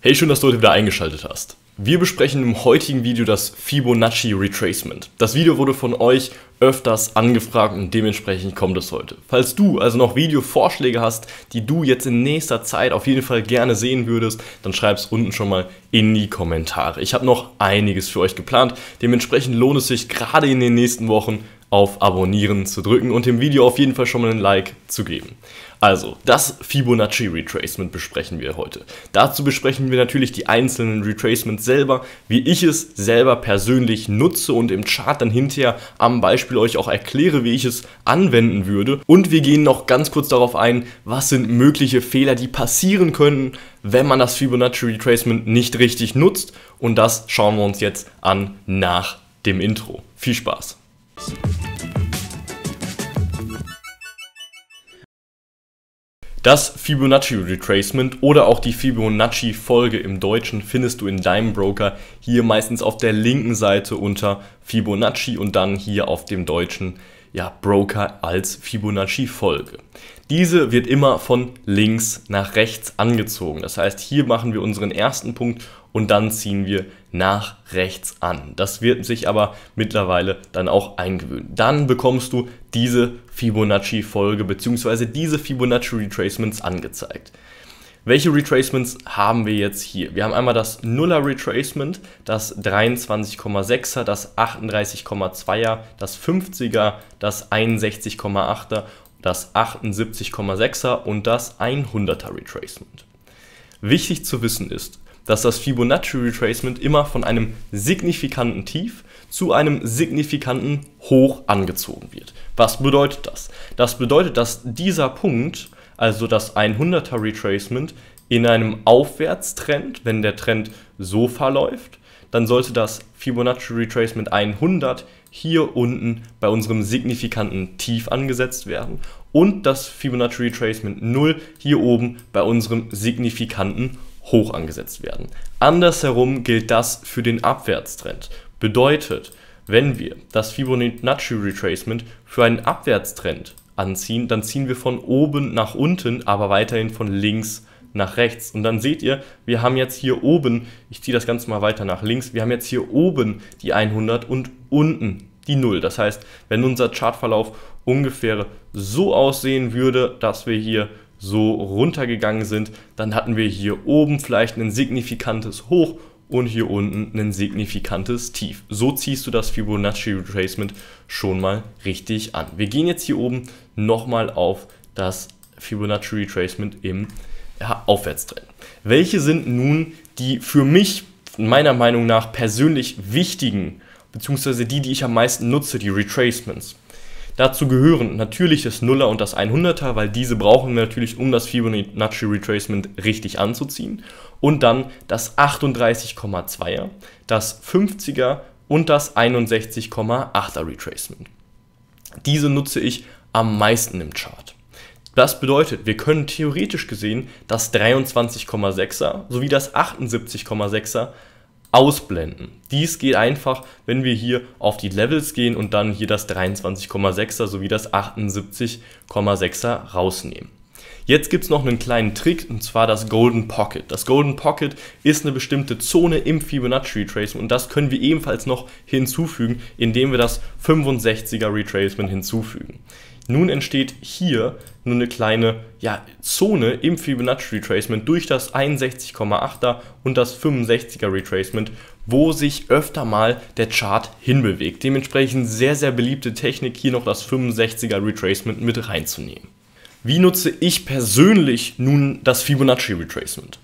Hey, schön, dass du heute wieder eingeschaltet hast. Wir besprechen im heutigen Video das Fibonacci Retracement. Das Video wurde von euch öfters angefragt und dementsprechend kommt es heute. Falls du also noch Videovorschläge hast, die du jetzt in nächster Zeit auf jeden Fall gerne sehen würdest, dann schreib es unten schon mal in die Kommentare. Ich habe noch einiges für euch geplant. Dementsprechend lohnt es sich gerade in den nächsten Wochen auf Abonnieren zu drücken und dem Video auf jeden Fall schon mal ein Like zu geben. Also, das Fibonacci Retracement besprechen wir heute. Dazu besprechen wir natürlich die einzelnen Retracements selber, wie ich es selber persönlich nutze und im Chart dann hinterher am Beispiel euch auch erkläre, wie ich es anwenden würde. Und wir gehen noch ganz kurz darauf ein, was sind mögliche Fehler, die passieren können, wenn man das Fibonacci Retracement nicht richtig nutzt. Und das schauen wir uns jetzt an nach dem Intro. Viel Spaß! Das Fibonacci-Retracement oder auch die Fibonacci-Folge im Deutschen findest du in deinem Broker hier meistens auf der linken Seite unter Fibonacci und dann hier auf dem deutschen ja, Broker als Fibonacci-Folge. Diese wird immer von links nach rechts angezogen. Das heißt, hier machen wir unseren ersten Punkt und dann ziehen wir nach rechts an. Das wird sich aber mittlerweile dann auch eingewöhnen. Dann bekommst du diese Fibonacci-Folge bzw. diese Fibonacci-Retracements angezeigt. Welche Retracements haben wir jetzt hier? Wir haben einmal das Nuller Retracement, das 23,6er, das 38,2er, das 50er, das 61,8er, das 78,6er und das 100er Retracement. Wichtig zu wissen ist, dass das Fibonacci Retracement immer von einem signifikanten Tief zu einem signifikanten Hoch angezogen wird. Was bedeutet das? Das bedeutet, dass dieser Punkt, also das 100er Retracement, in einem Aufwärtstrend, wenn der Trend so verläuft, dann sollte das Fibonacci Retracement 100 hier unten bei unserem signifikanten Tief angesetzt werden und das Fibonacci Retracement 0 hier oben bei unserem signifikanten Hoch hoch angesetzt werden. Andersherum gilt das für den Abwärtstrend. Bedeutet, wenn wir das Fibonacci Retracement für einen Abwärtstrend anziehen, dann ziehen wir von oben nach unten, aber weiterhin von links nach rechts. Und dann seht ihr, wir haben jetzt hier oben, ich ziehe das Ganze mal weiter nach links, wir haben jetzt hier oben die 100 und unten die 0. Das heißt, wenn unser Chartverlauf ungefähr so aussehen würde, dass wir hier so runtergegangen sind, dann hatten wir hier oben vielleicht ein signifikantes Hoch und hier unten ein signifikantes Tief. So ziehst du das Fibonacci Retracement schon mal richtig an. Wir gehen jetzt hier oben nochmal auf das Fibonacci Retracement im Aufwärtstrend. Welche sind nun die für mich meiner Meinung nach persönlich wichtigen, beziehungsweise die, die ich am meisten nutze, die Retracements? Dazu gehören natürlich das Nuller und das 100er, weil diese brauchen wir natürlich, um das Fibonacci Retracement richtig anzuziehen. Und dann das 38,2er, das 50er und das 61,8er Retracement. Diese nutze ich am meisten im Chart. Das bedeutet, wir können theoretisch gesehen das 23,6er sowie das 78,6er ausblenden. Dies geht einfach, wenn wir hier auf die Levels gehen und dann hier das 23,6er sowie das 78,6er rausnehmen. Jetzt gibt es noch einen kleinen Trick und zwar das Golden Pocket. Das Golden Pocket ist eine bestimmte Zone im Fibonacci Retracement und das können wir ebenfalls noch hinzufügen, indem wir das 65er Retracement hinzufügen. Nun entsteht hier nur eine kleine ja, Zone im Fibonacci Retracement durch das 61,8er und das 65er Retracement, wo sich öfter mal der Chart hinbewegt. Dementsprechend sehr, sehr beliebte Technik, hier noch das 65er Retracement mit reinzunehmen. Wie nutze ich persönlich nun das Fibonacci Retracement?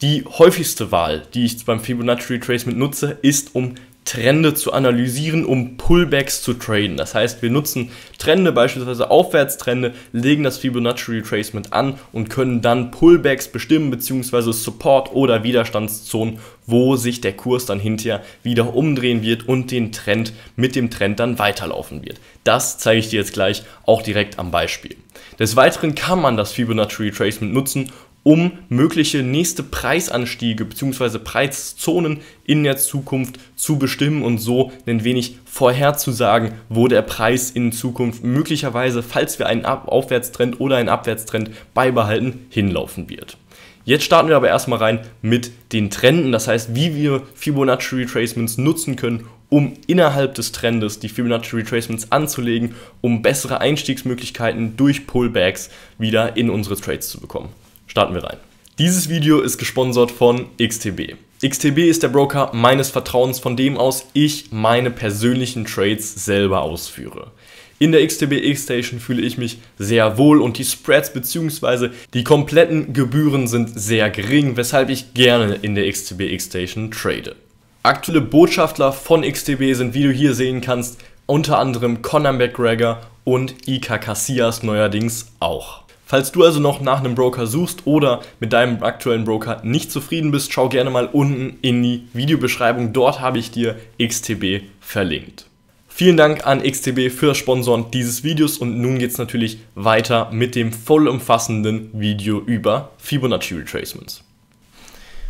Die häufigste Wahl, die ich beim Fibonacci Retracement nutze, ist um Trende zu analysieren, um Pullbacks zu traden. Das heißt, wir nutzen Trende, beispielsweise Aufwärtstrende, legen das Fibonacci Retracement an und können dann Pullbacks bestimmen, beziehungsweise Support- oder Widerstandszonen, wo sich der Kurs dann hinterher wieder umdrehen wird und den Trend mit dem Trend dann weiterlaufen wird. Das zeige ich dir jetzt gleich auch direkt am Beispiel. Des Weiteren kann man das Fibonacci Retracement nutzen, um mögliche nächste Preisanstiege bzw. Preiszonen in der Zukunft zu bestimmen und so ein wenig vorherzusagen, wo der Preis in Zukunft möglicherweise, falls wir einen Aufwärtstrend oder einen Abwärtstrend beibehalten, hinlaufen wird. Jetzt starten wir aber erstmal rein mit den Trenden, das heißt, wie wir Fibonacci Retracements nutzen können, um innerhalb des Trendes die Fibonacci Retracements anzulegen, um bessere Einstiegsmöglichkeiten durch Pullbacks wieder in unsere Trades zu bekommen. Starten wir rein. Dieses Video ist gesponsert von XTB. XTB ist der Broker meines Vertrauens, von dem aus ich meine persönlichen Trades selber ausführe. In der XTB X-Station fühle ich mich sehr wohl und die Spreads bzw. die kompletten Gebühren sind sehr gering, weshalb ich gerne in der XTB X-Station trade. Aktuelle Botschafter von XTB sind, wie du hier sehen kannst, unter anderem Conor McGregor und Ika Casillas neuerdings auch. Falls du also noch nach einem Broker suchst oder mit deinem aktuellen Broker nicht zufrieden bist, schau gerne mal unten in die Videobeschreibung. Dort habe ich dir XTB verlinkt. Vielen Dank an XTB für das Sponsoren dieses Videos und nun geht es natürlich weiter mit dem vollumfassenden Video über Fibonacci Retracements.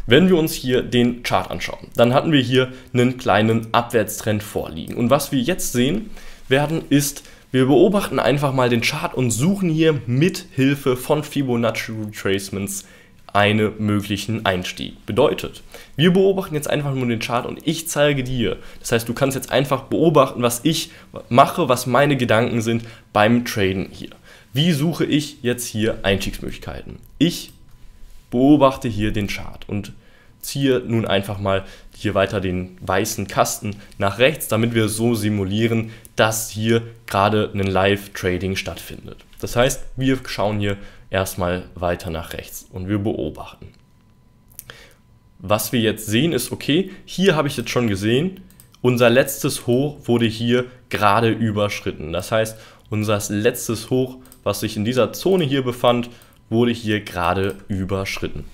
Wenn wir uns hier den Chart anschauen, dann hatten wir hier einen kleinen Abwärtstrend vorliegen. Und was wir jetzt sehen werden, ist wir beobachten einfach mal den Chart und suchen hier mit Hilfe von Fibonacci Retracements einen möglichen Einstieg. Bedeutet, wir beobachten jetzt einfach nur den Chart und ich zeige dir. Das heißt, du kannst jetzt einfach beobachten, was ich mache, was meine Gedanken sind beim Traden hier. Wie suche ich jetzt hier Einstiegsmöglichkeiten? Ich beobachte hier den Chart und ziehe nun einfach mal hier weiter den weißen Kasten nach rechts, damit wir so simulieren, dass hier gerade ein Live-Trading stattfindet. Das heißt, wir schauen hier erstmal weiter nach rechts und wir beobachten. Was wir jetzt sehen ist, okay, hier habe ich jetzt schon gesehen, unser letztes Hoch wurde hier gerade überschritten. Das heißt, unser letztes Hoch, was sich in dieser Zone hier befand, wurde hier gerade überschritten.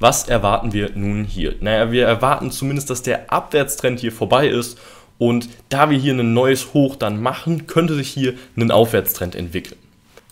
Was erwarten wir nun hier? Naja, wir erwarten zumindest, dass der Abwärtstrend hier vorbei ist und da wir hier ein neues Hoch dann machen, könnte sich hier ein Aufwärtstrend entwickeln.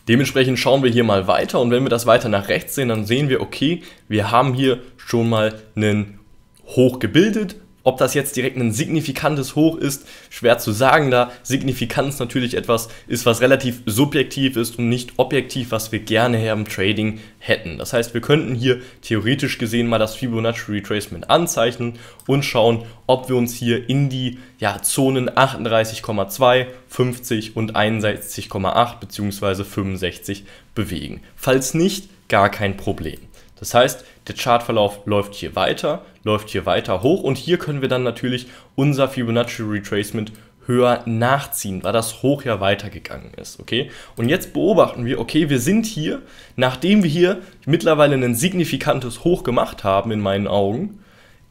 Dementsprechend schauen wir hier mal weiter und wenn wir das weiter nach rechts sehen, dann sehen wir, okay, wir haben hier schon mal einen Hoch gebildet, ob das jetzt direkt ein signifikantes Hoch ist, schwer zu sagen, da Signifikanz natürlich etwas ist, was relativ subjektiv ist und nicht objektiv, was wir gerne her im Trading hätten. Das heißt, wir könnten hier theoretisch gesehen mal das Fibonacci Retracement anzeichnen und schauen, ob wir uns hier in die ja, Zonen 38,2, 50 und 61,8 bzw. 65 bewegen. Falls nicht, gar kein Problem. Das heißt, der Chartverlauf läuft hier weiter, läuft hier weiter hoch und hier können wir dann natürlich unser Fibonacci Retracement höher nachziehen, weil das hoch ja weitergegangen ist, okay? Und jetzt beobachten wir, okay, wir sind hier, nachdem wir hier mittlerweile ein signifikantes Hoch gemacht haben in meinen Augen,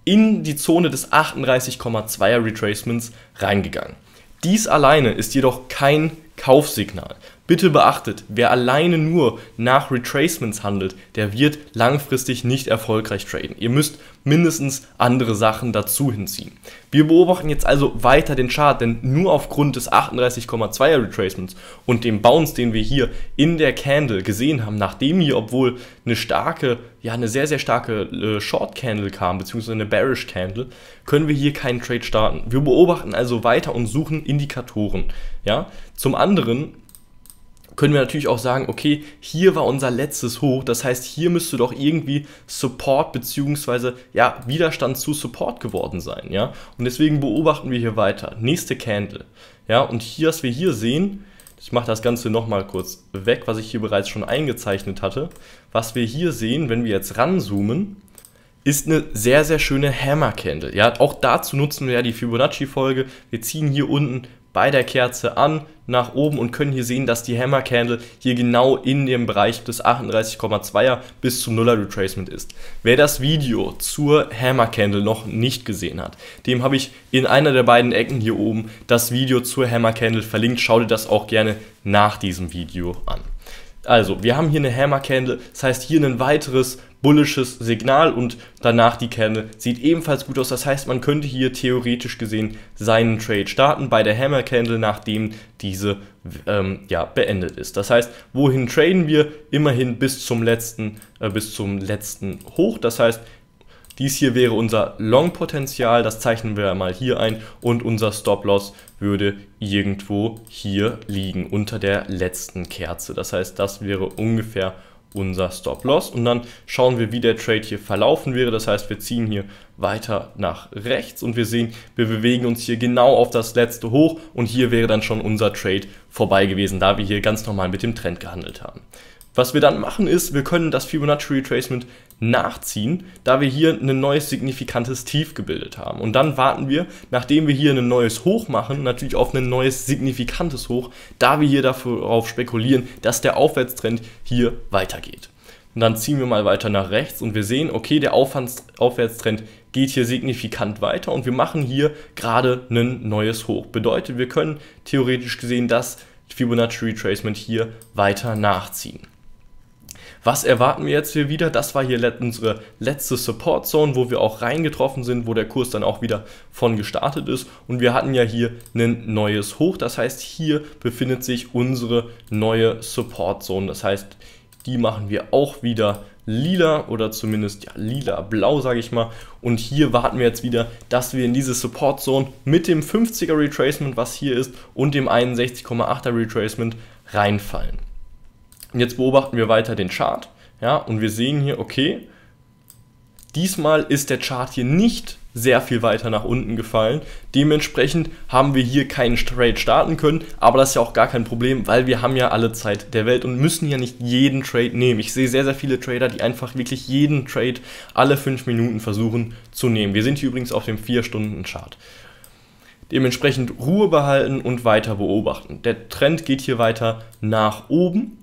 in die Zone des 38,2er Retracements reingegangen. Dies alleine ist jedoch kein Kaufsignal, Bitte beachtet, wer alleine nur nach Retracements handelt, der wird langfristig nicht erfolgreich traden. Ihr müsst mindestens andere Sachen dazu hinziehen. Wir beobachten jetzt also weiter den Chart, denn nur aufgrund des 38,2er Retracements und dem Bounce, den wir hier in der Candle gesehen haben, nachdem hier, obwohl eine starke, ja eine sehr, sehr starke äh, Short Candle kam, beziehungsweise eine Bearish Candle, können wir hier keinen Trade starten. Wir beobachten also weiter und suchen Indikatoren. Ja? Zum anderen können wir natürlich auch sagen, okay, hier war unser letztes Hoch, das heißt, hier müsste doch irgendwie Support bzw. ja, Widerstand zu Support geworden sein, ja? Und deswegen beobachten wir hier weiter. Nächste Candle, ja? Und hier, was wir hier sehen, ich mache das Ganze nochmal kurz weg, was ich hier bereits schon eingezeichnet hatte. Was wir hier sehen, wenn wir jetzt ranzoomen, ist eine sehr, sehr schöne Hammer Candle. Ja, auch dazu nutzen wir ja die Fibonacci-Folge. Wir ziehen hier unten bei der Kerze an nach oben und können hier sehen, dass die Hammer Candle hier genau in dem Bereich des 38,2er bis zum Nuller Retracement ist. Wer das Video zur Hammer Candle noch nicht gesehen hat, dem habe ich in einer der beiden Ecken hier oben das Video zur Hammer Candle verlinkt. Schau dir das auch gerne nach diesem Video an. Also, wir haben hier eine Hammer Candle, das heißt hier ein weiteres bullisches Signal und danach die Candle sieht ebenfalls gut aus. Das heißt, man könnte hier theoretisch gesehen seinen Trade starten bei der Hammer Candle, nachdem diese ähm, ja, beendet ist. Das heißt, wohin traden wir? Immerhin bis zum letzten, äh, bis zum letzten Hoch. Das heißt, dies hier wäre unser Long-Potenzial, das zeichnen wir mal hier ein und unser Stop-Loss würde irgendwo hier liegen, unter der letzten Kerze. Das heißt, das wäre ungefähr unser Stop-Loss und dann schauen wir, wie der Trade hier verlaufen wäre. Das heißt, wir ziehen hier weiter nach rechts und wir sehen, wir bewegen uns hier genau auf das letzte Hoch und hier wäre dann schon unser Trade vorbei gewesen, da wir hier ganz normal mit dem Trend gehandelt haben. Was wir dann machen ist, wir können das Fibonacci Retracement nachziehen, da wir hier ein neues signifikantes Tief gebildet haben. Und dann warten wir, nachdem wir hier ein neues Hoch machen, natürlich auf ein neues signifikantes Hoch, da wir hier darauf spekulieren, dass der Aufwärtstrend hier weitergeht. Und dann ziehen wir mal weiter nach rechts und wir sehen, okay, der Aufwärtstrend geht hier signifikant weiter und wir machen hier gerade ein neues Hoch. Bedeutet, wir können theoretisch gesehen das Fibonacci Retracement hier weiter nachziehen. Was erwarten wir jetzt hier wieder? Das war hier let unsere letzte Support Zone, wo wir auch reingetroffen sind, wo der Kurs dann auch wieder von gestartet ist. Und wir hatten ja hier ein neues Hoch. Das heißt, hier befindet sich unsere neue Support Zone. Das heißt, die machen wir auch wieder lila oder zumindest ja, lila-blau, sage ich mal. Und hier warten wir jetzt wieder, dass wir in diese Support Zone mit dem 50er Retracement, was hier ist, und dem 61,8er Retracement reinfallen. Und jetzt beobachten wir weiter den Chart. Ja, und wir sehen hier, okay, diesmal ist der Chart hier nicht sehr viel weiter nach unten gefallen. Dementsprechend haben wir hier keinen Trade starten können, aber das ist ja auch gar kein Problem, weil wir haben ja alle Zeit der Welt und müssen ja nicht jeden Trade nehmen. Ich sehe sehr, sehr viele Trader, die einfach wirklich jeden Trade alle 5 Minuten versuchen zu nehmen. Wir sind hier übrigens auf dem 4-Stunden-Chart. Dementsprechend Ruhe behalten und weiter beobachten. Der Trend geht hier weiter nach oben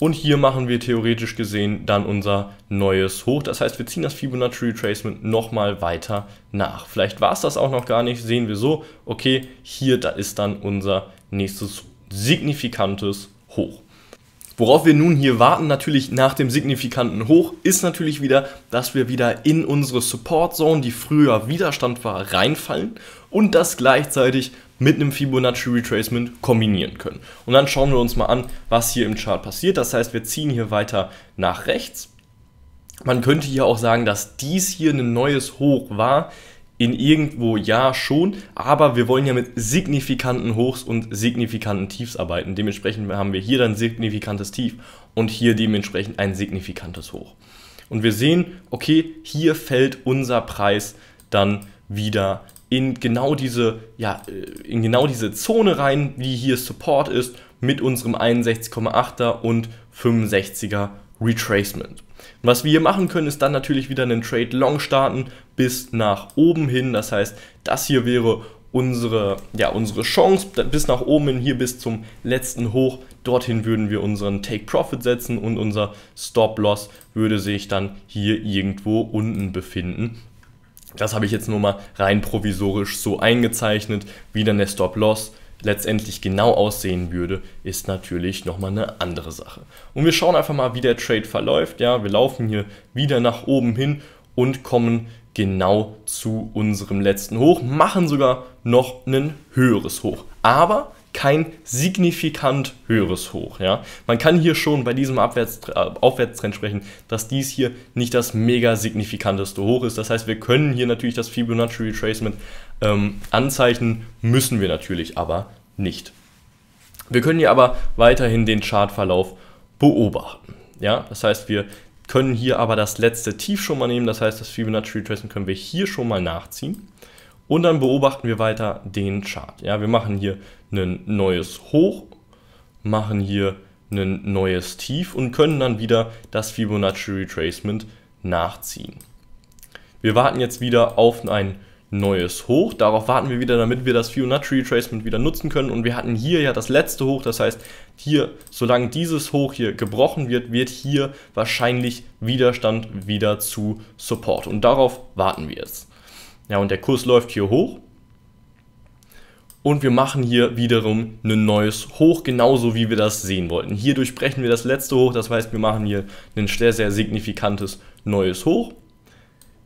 und hier machen wir theoretisch gesehen dann unser neues Hoch. Das heißt, wir ziehen das Fibonacci Retracement nochmal weiter nach. Vielleicht war es das auch noch gar nicht, sehen wir so, okay, hier da ist dann unser nächstes signifikantes Hoch. Worauf wir nun hier warten, natürlich nach dem signifikanten Hoch, ist natürlich wieder, dass wir wieder in unsere Support Zone, die früher Widerstand war, reinfallen und das gleichzeitig mit einem Fibonacci Retracement kombinieren können. Und dann schauen wir uns mal an, was hier im Chart passiert. Das heißt, wir ziehen hier weiter nach rechts. Man könnte hier auch sagen, dass dies hier ein neues Hoch war. In irgendwo ja schon, aber wir wollen ja mit signifikanten Hochs und signifikanten Tiefs arbeiten. Dementsprechend haben wir hier dann signifikantes Tief und hier dementsprechend ein signifikantes Hoch. Und wir sehen, okay, hier fällt unser Preis dann wieder in genau diese, ja, äh, in genau diese Zone rein, wie hier Support ist, mit unserem 61,8er und 65er Retracement. Was wir hier machen können, ist dann natürlich wieder einen Trade Long starten bis nach oben hin. Das heißt, das hier wäre unsere, ja, unsere Chance bis nach oben hin, hier bis zum letzten Hoch. Dorthin würden wir unseren Take Profit setzen und unser Stop Loss würde sich dann hier irgendwo unten befinden. Das habe ich jetzt nur mal rein provisorisch so eingezeichnet, wie dann der Stop-Loss letztendlich genau aussehen würde, ist natürlich nochmal eine andere Sache. Und wir schauen einfach mal, wie der Trade verläuft. Ja, wir laufen hier wieder nach oben hin und kommen genau zu unserem letzten Hoch, machen sogar noch ein höheres Hoch. Aber kein signifikant höheres Hoch. Ja? Man kann hier schon bei diesem Abwärts, äh, Aufwärtstrend sprechen, dass dies hier nicht das mega signifikanteste Hoch ist. Das heißt, wir können hier natürlich das Fibonacci Retracement ähm, anzeichnen, müssen wir natürlich aber nicht. Wir können hier aber weiterhin den Chartverlauf beobachten. Ja? Das heißt, wir können hier aber das letzte Tief schon mal nehmen. Das heißt, das Fibonacci Retracement können wir hier schon mal nachziehen. Und dann beobachten wir weiter den Chart. Ja, wir machen hier ein neues Hoch, machen hier ein neues Tief und können dann wieder das Fibonacci Retracement nachziehen. Wir warten jetzt wieder auf ein neues Hoch. Darauf warten wir wieder, damit wir das Fibonacci Retracement wieder nutzen können. Und wir hatten hier ja das letzte Hoch. Das heißt, hier, solange dieses Hoch hier gebrochen wird, wird hier wahrscheinlich Widerstand wieder zu Support. Und darauf warten wir jetzt. Ja, und der Kurs läuft hier hoch und wir machen hier wiederum ein neues Hoch, genauso wie wir das sehen wollten. Hier durchbrechen wir das letzte Hoch, das heißt, wir machen hier ein sehr, sehr signifikantes neues Hoch,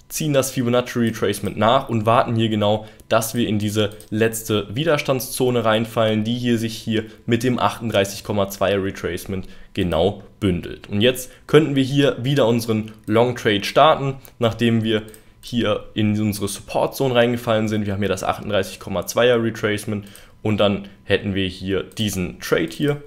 ziehen das Fibonacci Retracement nach und warten hier genau, dass wir in diese letzte Widerstandszone reinfallen, die hier sich hier mit dem 38,2 Retracement genau bündelt. Und jetzt könnten wir hier wieder unseren Long Trade starten, nachdem wir hier in unsere Support Zone reingefallen sind. Wir haben hier das 38,2er Retracement und dann hätten wir hier diesen Trade hier,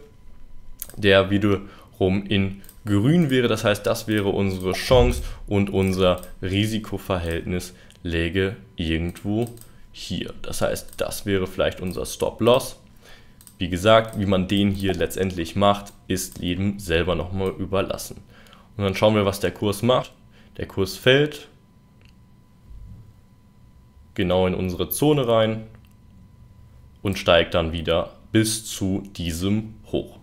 der wiederum in grün wäre. Das heißt, das wäre unsere Chance und unser Risikoverhältnis läge irgendwo hier. Das heißt, das wäre vielleicht unser Stop-Loss. Wie gesagt, wie man den hier letztendlich macht, ist jedem selber nochmal überlassen. Und dann schauen wir, was der Kurs macht. Der Kurs fällt, genau in unsere Zone rein und steigt dann wieder bis zu diesem hoch.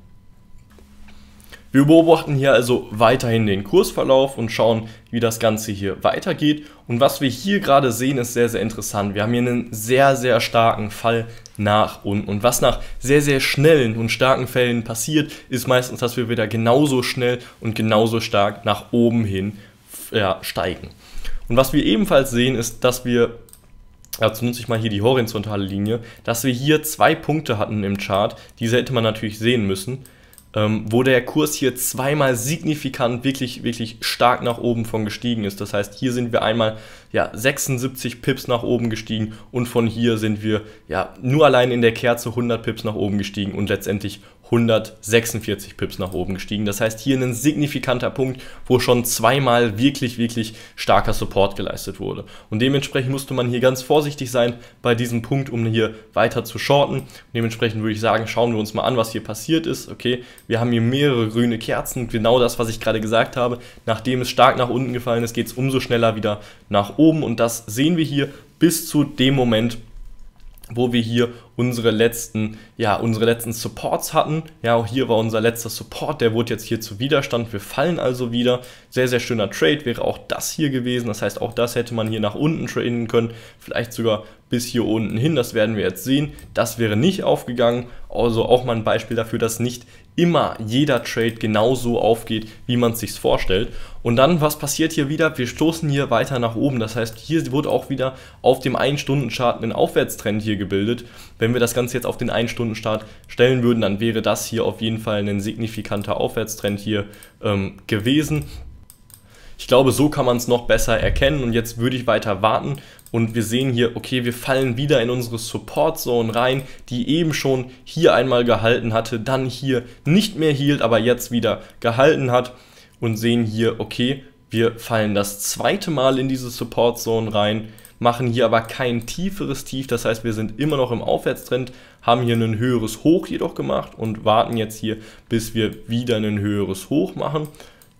Wir beobachten hier also weiterhin den Kursverlauf und schauen, wie das Ganze hier weitergeht. Und was wir hier gerade sehen, ist sehr, sehr interessant. Wir haben hier einen sehr, sehr starken Fall nach unten. Und was nach sehr, sehr schnellen und starken Fällen passiert, ist meistens, dass wir wieder genauso schnell und genauso stark nach oben hin ja, steigen. Und was wir ebenfalls sehen, ist, dass wir Dazu nutze ich mal hier die horizontale Linie, dass wir hier zwei Punkte hatten im Chart. Diese hätte man natürlich sehen müssen, ähm, wo der Kurs hier zweimal signifikant wirklich, wirklich stark nach oben von gestiegen ist. Das heißt, hier sind wir einmal ja, 76 Pips nach oben gestiegen und von hier sind wir ja nur allein in der Kerze 100 Pips nach oben gestiegen und letztendlich 146 Pips nach oben gestiegen. Das heißt, hier ein signifikanter Punkt, wo schon zweimal wirklich, wirklich starker Support geleistet wurde. Und dementsprechend musste man hier ganz vorsichtig sein bei diesem Punkt, um hier weiter zu shorten. Und dementsprechend würde ich sagen, schauen wir uns mal an, was hier passiert ist. Okay, wir haben hier mehrere grüne Kerzen, genau das, was ich gerade gesagt habe. Nachdem es stark nach unten gefallen ist, geht es umso schneller wieder nach oben. Und das sehen wir hier bis zu dem Moment, wo wir hier unsere letzten, ja, unsere letzten Supports hatten. Ja, auch hier war unser letzter Support, der wurde jetzt hier zu Widerstand. Wir fallen also wieder. Sehr, sehr schöner Trade wäre auch das hier gewesen. Das heißt, auch das hätte man hier nach unten traden können. Vielleicht sogar bis hier unten hin. Das werden wir jetzt sehen. Das wäre nicht aufgegangen. Also auch mal ein Beispiel dafür, dass nicht immer jeder Trade genauso aufgeht, wie man es sich vorstellt. Und dann, was passiert hier wieder? Wir stoßen hier weiter nach oben. Das heißt, hier wurde auch wieder auf dem 1-Stunden-Chart ein Aufwärtstrend hier gebildet. Wenn wir das Ganze jetzt auf den 1-Stunden-Chart stellen würden, dann wäre das hier auf jeden Fall ein signifikanter Aufwärtstrend hier ähm, gewesen. Ich glaube, so kann man es noch besser erkennen und jetzt würde ich weiter warten, und wir sehen hier, okay, wir fallen wieder in unsere Support Zone rein, die eben schon hier einmal gehalten hatte, dann hier nicht mehr hielt, aber jetzt wieder gehalten hat und sehen hier, okay, wir fallen das zweite Mal in diese Support Zone rein, machen hier aber kein tieferes Tief, das heißt, wir sind immer noch im Aufwärtstrend, haben hier ein höheres Hoch jedoch gemacht und warten jetzt hier, bis wir wieder ein höheres Hoch machen.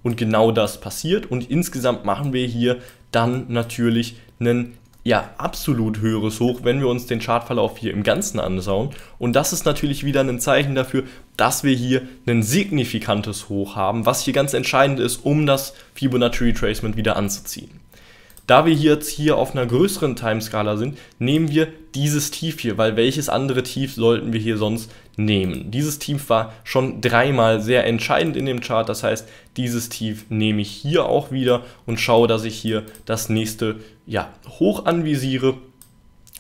Und genau das passiert und insgesamt machen wir hier dann natürlich einen ja absolut höheres Hoch, wenn wir uns den Chartverlauf hier im Ganzen anschauen. Und das ist natürlich wieder ein Zeichen dafür, dass wir hier ein signifikantes Hoch haben, was hier ganz entscheidend ist, um das Fibonacci Retracement wieder anzuziehen. Da wir jetzt hier auf einer größeren Timeskala sind, nehmen wir dieses Tief hier, weil welches andere Tief sollten wir hier sonst nehmen? Dieses Tief war schon dreimal sehr entscheidend in dem Chart, das heißt, dieses Tief nehme ich hier auch wieder und schaue, dass ich hier das nächste ja, hoch anvisiere,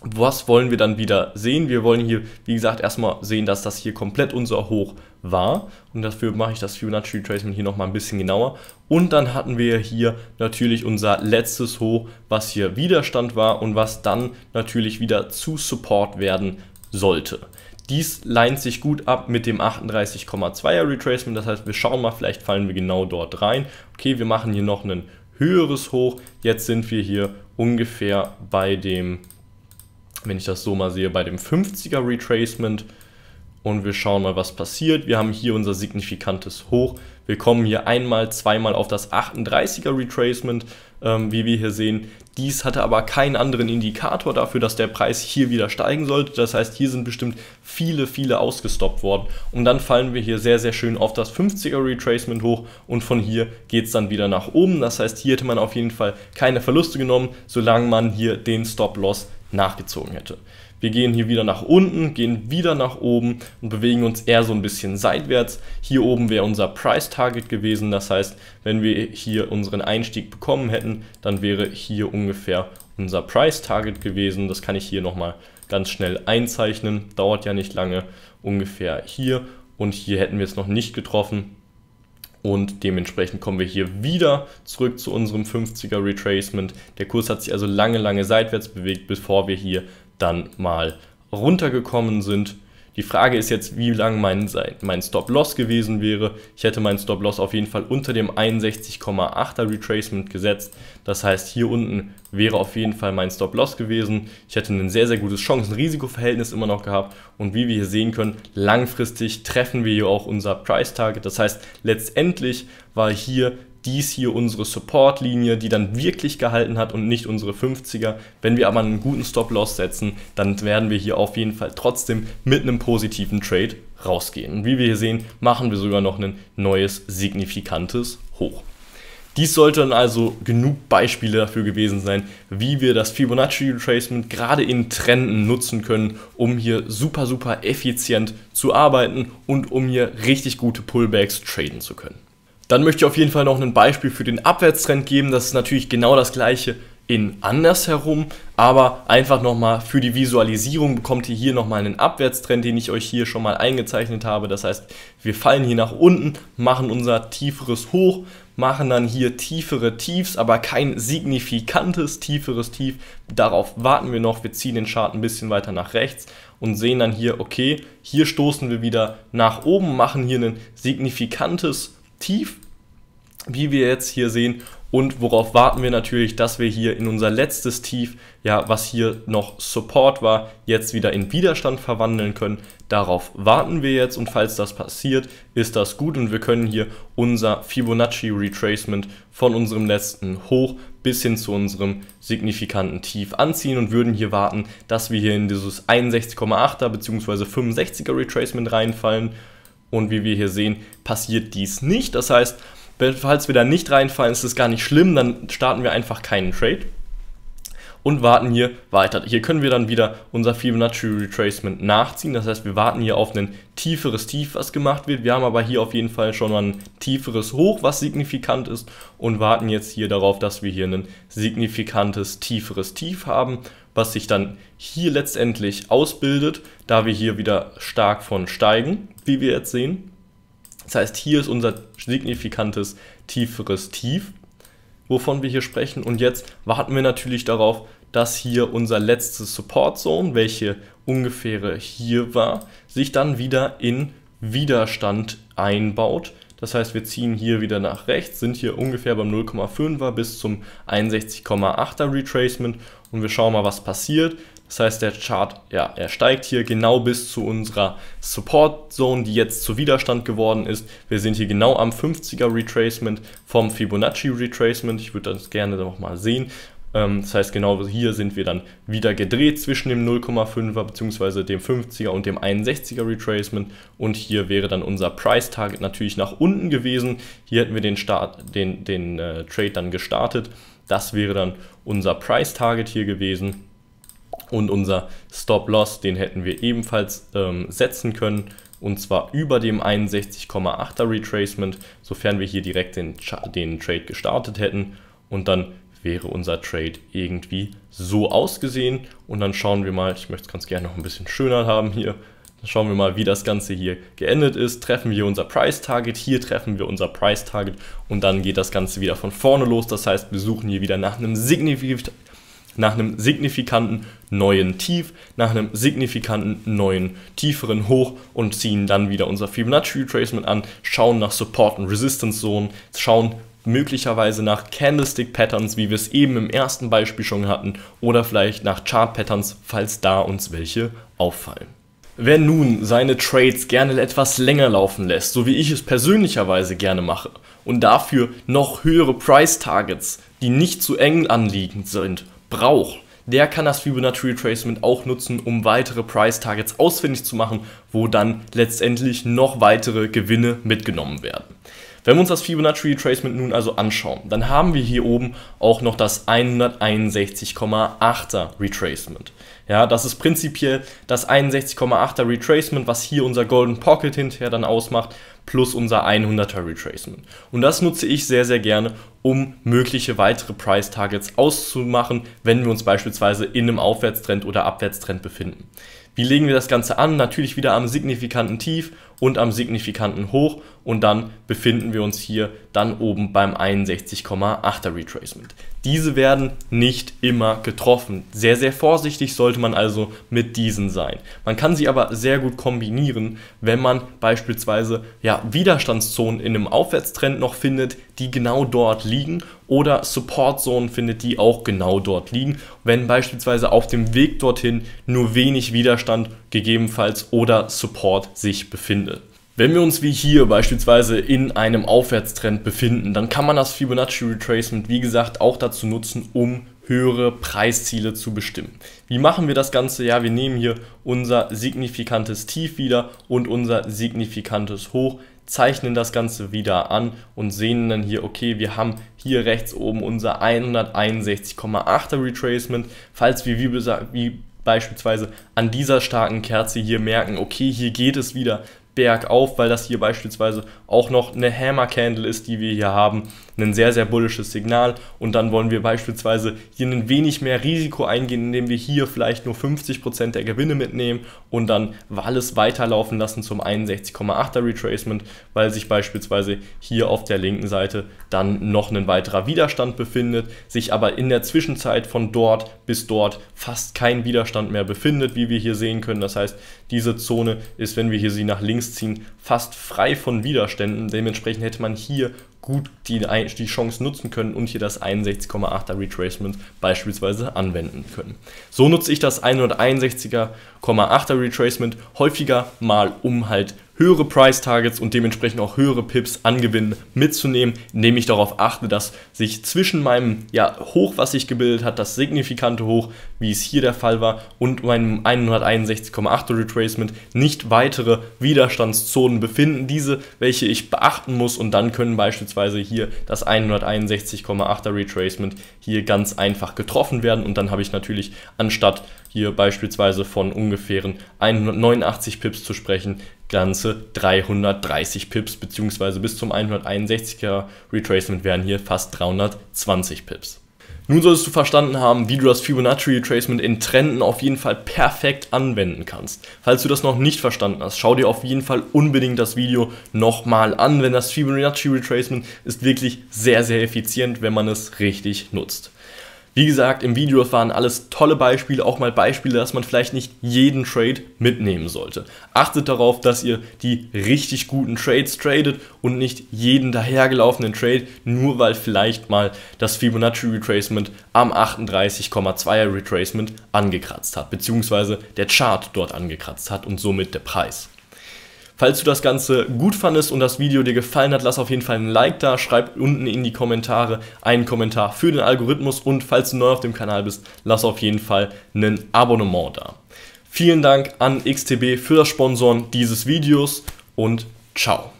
was wollen wir dann wieder sehen? Wir wollen hier, wie gesagt, erstmal sehen, dass das hier komplett unser Hoch war. Und dafür mache ich das Fibonacci Retracement hier nochmal ein bisschen genauer. Und dann hatten wir hier natürlich unser letztes Hoch, was hier Widerstand war und was dann natürlich wieder zu Support werden sollte. Dies leint sich gut ab mit dem 38,2er Retracement. Das heißt, wir schauen mal, vielleicht fallen wir genau dort rein. Okay, wir machen hier noch einen höheres Hoch. Jetzt sind wir hier ungefähr bei dem, wenn ich das so mal sehe, bei dem 50er Retracement. Und wir schauen mal, was passiert. Wir haben hier unser signifikantes Hoch. Wir kommen hier einmal, zweimal auf das 38er Retracement ähm, wie wir hier sehen. Dies hatte aber keinen anderen Indikator dafür, dass der Preis hier wieder steigen sollte. Das heißt, hier sind bestimmt viele, viele ausgestoppt worden. Und dann fallen wir hier sehr, sehr schön auf das 50er Retracement hoch und von hier geht es dann wieder nach oben. Das heißt, hier hätte man auf jeden Fall keine Verluste genommen, solange man hier den Stop-Loss nachgezogen hätte. Wir gehen hier wieder nach unten, gehen wieder nach oben und bewegen uns eher so ein bisschen seitwärts. Hier oben wäre unser Price Target gewesen. Das heißt, wenn wir hier unseren Einstieg bekommen hätten, dann wäre hier ungefähr unser Price Target gewesen. Das kann ich hier nochmal ganz schnell einzeichnen. Dauert ja nicht lange. Ungefähr hier und hier hätten wir es noch nicht getroffen. Und dementsprechend kommen wir hier wieder zurück zu unserem 50er Retracement. Der Kurs hat sich also lange, lange seitwärts bewegt, bevor wir hier dann mal runtergekommen sind. Die Frage ist jetzt, wie lang mein, mein Stop-Loss gewesen wäre. Ich hätte meinen Stop-Loss auf jeden Fall unter dem 61,8er Retracement gesetzt. Das heißt, hier unten wäre auf jeden Fall mein Stop-Loss gewesen. Ich hätte ein sehr, sehr gutes Chancen-Risiko-Verhältnis immer noch gehabt. Und wie wir hier sehen können, langfristig treffen wir hier auch unser Price-Target. Das heißt, letztendlich war hier dies hier unsere Support-Linie, die dann wirklich gehalten hat und nicht unsere 50er. Wenn wir aber einen guten Stop-Loss setzen, dann werden wir hier auf jeden Fall trotzdem mit einem positiven Trade rausgehen. Und wie wir hier sehen, machen wir sogar noch ein neues signifikantes Hoch. Dies sollten also genug Beispiele dafür gewesen sein, wie wir das Fibonacci Retracement gerade in Trenden nutzen können, um hier super, super effizient zu arbeiten und um hier richtig gute Pullbacks traden zu können. Dann möchte ich auf jeden Fall noch ein Beispiel für den Abwärtstrend geben. Das ist natürlich genau das gleiche in andersherum, aber einfach nochmal für die Visualisierung bekommt ihr hier nochmal einen Abwärtstrend, den ich euch hier schon mal eingezeichnet habe. Das heißt, wir fallen hier nach unten, machen unser tieferes Hoch, machen dann hier tiefere Tiefs, aber kein signifikantes tieferes Tief. Darauf warten wir noch. Wir ziehen den Chart ein bisschen weiter nach rechts und sehen dann hier, okay, hier stoßen wir wieder nach oben, machen hier ein signifikantes Tief wie wir jetzt hier sehen. Und worauf warten wir natürlich, dass wir hier in unser letztes Tief, ja, was hier noch Support war, jetzt wieder in Widerstand verwandeln können. Darauf warten wir jetzt und falls das passiert, ist das gut und wir können hier unser Fibonacci Retracement von unserem letzten Hoch bis hin zu unserem signifikanten Tief anziehen und würden hier warten, dass wir hier in dieses 61,8er bzw. 65er Retracement reinfallen. Und wie wir hier sehen, passiert dies nicht. Das heißt, Falls wir da nicht reinfallen, ist das gar nicht schlimm, dann starten wir einfach keinen Trade und warten hier weiter. Hier können wir dann wieder unser Fibonacci Retracement nachziehen. Das heißt, wir warten hier auf ein tieferes Tief, was gemacht wird. Wir haben aber hier auf jeden Fall schon mal ein tieferes Hoch, was signifikant ist und warten jetzt hier darauf, dass wir hier ein signifikantes tieferes Tief haben, was sich dann hier letztendlich ausbildet, da wir hier wieder stark von steigen, wie wir jetzt sehen. Das heißt, hier ist unser signifikantes tieferes Tief, wovon wir hier sprechen. Und jetzt warten wir natürlich darauf, dass hier unser letztes Support Zone, welche ungefähr hier war, sich dann wieder in Widerstand einbaut. Das heißt, wir ziehen hier wieder nach rechts, sind hier ungefähr beim 0,5er bis zum 61,8er Retracement und wir schauen mal, was passiert. Das heißt, der Chart, ja, er steigt hier genau bis zu unserer Support Zone, die jetzt zu Widerstand geworden ist. Wir sind hier genau am 50er Retracement vom Fibonacci Retracement. Ich würde das gerne nochmal sehen. Ähm, das heißt, genau hier sind wir dann wieder gedreht zwischen dem 0,5er bzw. dem 50er und dem 61er Retracement. Und hier wäre dann unser Price Target natürlich nach unten gewesen. Hier hätten wir den, Start, den, den äh, Trade dann gestartet. Das wäre dann unser Price Target hier gewesen. Und unser Stop-Loss, den hätten wir ebenfalls ähm, setzen können und zwar über dem 61,8er Retracement, sofern wir hier direkt den, den Trade gestartet hätten und dann wäre unser Trade irgendwie so ausgesehen und dann schauen wir mal, ich möchte es ganz gerne noch ein bisschen schöner haben hier, dann schauen wir mal, wie das Ganze hier geendet ist, treffen wir unser Price Target, hier treffen wir unser Price Target und dann geht das Ganze wieder von vorne los, das heißt wir suchen hier wieder nach einem signifikanten nach einem signifikanten neuen Tief, nach einem signifikanten neuen tieferen Hoch und ziehen dann wieder unser Fibonacci Retracement an, schauen nach Support und Resistance Zonen, schauen möglicherweise nach Candlestick Patterns, wie wir es eben im ersten Beispiel schon hatten, oder vielleicht nach Chart Patterns, falls da uns welche auffallen. Wer nun seine Trades gerne etwas länger laufen lässt, so wie ich es persönlicherweise gerne mache, und dafür noch höhere Price Targets, die nicht zu eng anliegend sind, braucht, der kann das Fibonacci Retracement auch nutzen, um weitere Price Targets ausfindig zu machen, wo dann letztendlich noch weitere Gewinne mitgenommen werden. Wenn wir uns das Fibonacci Retracement nun also anschauen, dann haben wir hier oben auch noch das 161,8er Retracement. Ja, das ist prinzipiell das 61,8er Retracement, was hier unser Golden Pocket hinterher dann ausmacht, plus unser 100er Retracement. Und das nutze ich sehr, sehr gerne, um mögliche weitere Price Targets auszumachen, wenn wir uns beispielsweise in einem Aufwärtstrend oder Abwärtstrend befinden. Wie legen wir das Ganze an? Natürlich wieder am signifikanten Tief und am signifikanten Hoch und dann befinden wir uns hier dann oben beim 61,8er Retracement. Diese werden nicht immer getroffen. Sehr, sehr vorsichtig sollte man also mit diesen sein. Man kann sie aber sehr gut kombinieren, wenn man beispielsweise ja, Widerstandszonen in einem Aufwärtstrend noch findet, die genau dort liegen oder Supportzonen findet, die auch genau dort liegen. Wenn beispielsweise auf dem Weg dorthin nur wenig Widerstand gegebenenfalls oder Support sich befindet. Wenn wir uns wie hier beispielsweise in einem Aufwärtstrend befinden, dann kann man das Fibonacci Retracement, wie gesagt, auch dazu nutzen, um höhere Preisziele zu bestimmen. Wie machen wir das Ganze? Ja, wir nehmen hier unser signifikantes Tief wieder und unser signifikantes Hoch, zeichnen das Ganze wieder an und sehen dann hier, okay, wir haben hier rechts oben unser 161,8er Retracement. Falls wir wie, wie beispielsweise an dieser starken Kerze hier merken, okay, hier geht es wieder bergauf, weil das hier beispielsweise auch noch eine Hammer Candle ist, die wir hier haben ein sehr, sehr bullisches Signal. Und dann wollen wir beispielsweise hier ein wenig mehr Risiko eingehen, indem wir hier vielleicht nur 50% der Gewinne mitnehmen und dann alles weiterlaufen lassen zum 61,8er Retracement, weil sich beispielsweise hier auf der linken Seite dann noch ein weiterer Widerstand befindet, sich aber in der Zwischenzeit von dort bis dort fast kein Widerstand mehr befindet, wie wir hier sehen können. Das heißt, diese Zone ist, wenn wir hier sie nach links ziehen, fast frei von Widerständen. Dementsprechend hätte man hier gut die, die Chance nutzen können und hier das 61,8er Retracement beispielsweise anwenden können. So nutze ich das 161,8er Retracement häufiger mal, um halt höhere Price-Targets und dementsprechend auch höhere Pips angewinnen mitzunehmen, indem ich darauf achte, dass sich zwischen meinem ja, Hoch, was sich gebildet hat, das signifikante Hoch, wie es hier der Fall war, und meinem 161,8 Retracement nicht weitere Widerstandszonen befinden, diese, welche ich beachten muss und dann können beispielsweise hier das 161,8er Retracement hier ganz einfach getroffen werden und dann habe ich natürlich anstatt hier beispielsweise von ungefähren 189 Pips zu sprechen, ganze 330 Pips, beziehungsweise bis zum 161er Retracement wären hier fast 320 Pips. Nun solltest du verstanden haben, wie du das Fibonacci Retracement in Trenden auf jeden Fall perfekt anwenden kannst. Falls du das noch nicht verstanden hast, schau dir auf jeden Fall unbedingt das Video nochmal an, denn das Fibonacci Retracement ist wirklich sehr, sehr effizient, wenn man es richtig nutzt. Wie gesagt, im Video waren alles tolle Beispiele, auch mal Beispiele, dass man vielleicht nicht jeden Trade mitnehmen sollte. Achtet darauf, dass ihr die richtig guten Trades tradet und nicht jeden dahergelaufenen Trade, nur weil vielleicht mal das Fibonacci Retracement am 38,2er Retracement angekratzt hat, beziehungsweise der Chart dort angekratzt hat und somit der Preis. Falls du das Ganze gut fandest und das Video dir gefallen hat, lass auf jeden Fall ein Like da, schreib unten in die Kommentare einen Kommentar für den Algorithmus und falls du neu auf dem Kanal bist, lass auf jeden Fall ein Abonnement da. Vielen Dank an XTB für das Sponsoren dieses Videos und ciao.